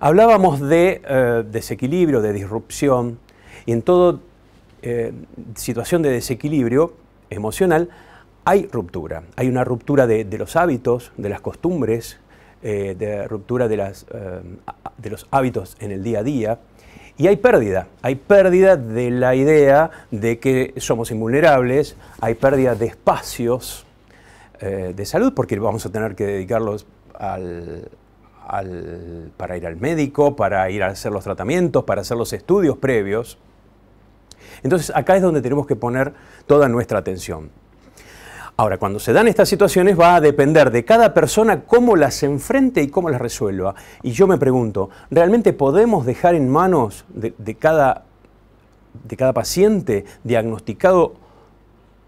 Hablábamos de eh, desequilibrio, de disrupción, y en toda eh, situación de desequilibrio emocional hay ruptura. Hay una ruptura de, los hábitos, de las costumbres, eh, de ruptura de, las, de los hábitos en el día a día. Y hay pérdida, hay pérdida de la idea de que somos invulnerables, hay pérdida de espacios de salud, porque vamos a tener que dedicarlos al, para ir al médico, para ir a hacer los tratamientos, para hacer los estudios previos. Entonces acá es donde tenemos que poner toda nuestra atención. Ahora, cuando se dan estas situaciones va a depender de cada persona cómo las enfrente y cómo las resuelva. Y yo me pregunto, ¿realmente podemos dejar en manos cada, de cada paciente diagnosticado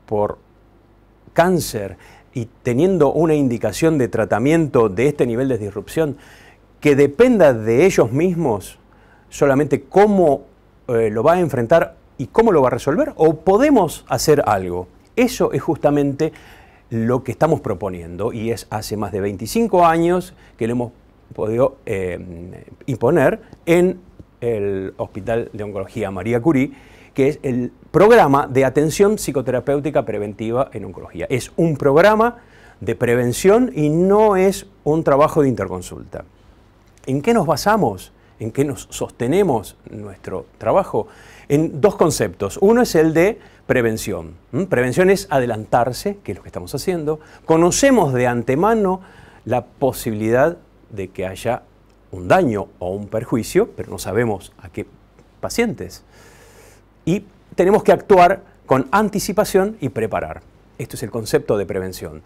por cáncer y teniendo una indicación de tratamiento de este nivel de disrupción, que dependa de ellos mismos solamente cómo eh, lo va a enfrentar y cómo lo va a resolver, o podemos hacer algo. Eso es justamente lo que estamos proponiendo y es hace más de 25 años que lo hemos podido eh, imponer en el Hospital de Oncología María Curie que es el programa de atención psicoterapéutica preventiva en oncología. Es un programa de prevención y no es un trabajo de interconsulta. ¿En qué nos basamos? ¿En qué nos sostenemos nuestro trabajo? En dos conceptos. Uno es el de prevención. ¿Mm? Prevención es adelantarse, que es lo que estamos haciendo. Conocemos de antemano la posibilidad de que haya un daño o un perjuicio, pero no sabemos a qué pacientes y tenemos que actuar con anticipación y preparar. Esto es el concepto de prevención.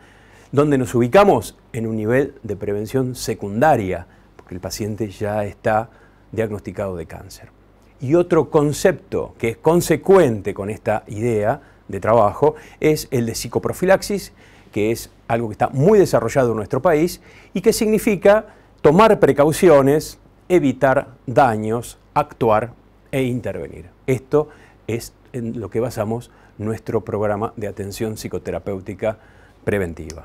Donde nos ubicamos en un nivel de prevención secundaria, porque el paciente ya está diagnosticado de cáncer. Y otro concepto que es consecuente con esta idea de trabajo es el de psicoprofilaxis, que es algo que está muy desarrollado en nuestro país y que significa tomar precauciones, evitar daños, actuar e intervenir. Esto es en lo que basamos nuestro programa de atención psicoterapéutica preventiva.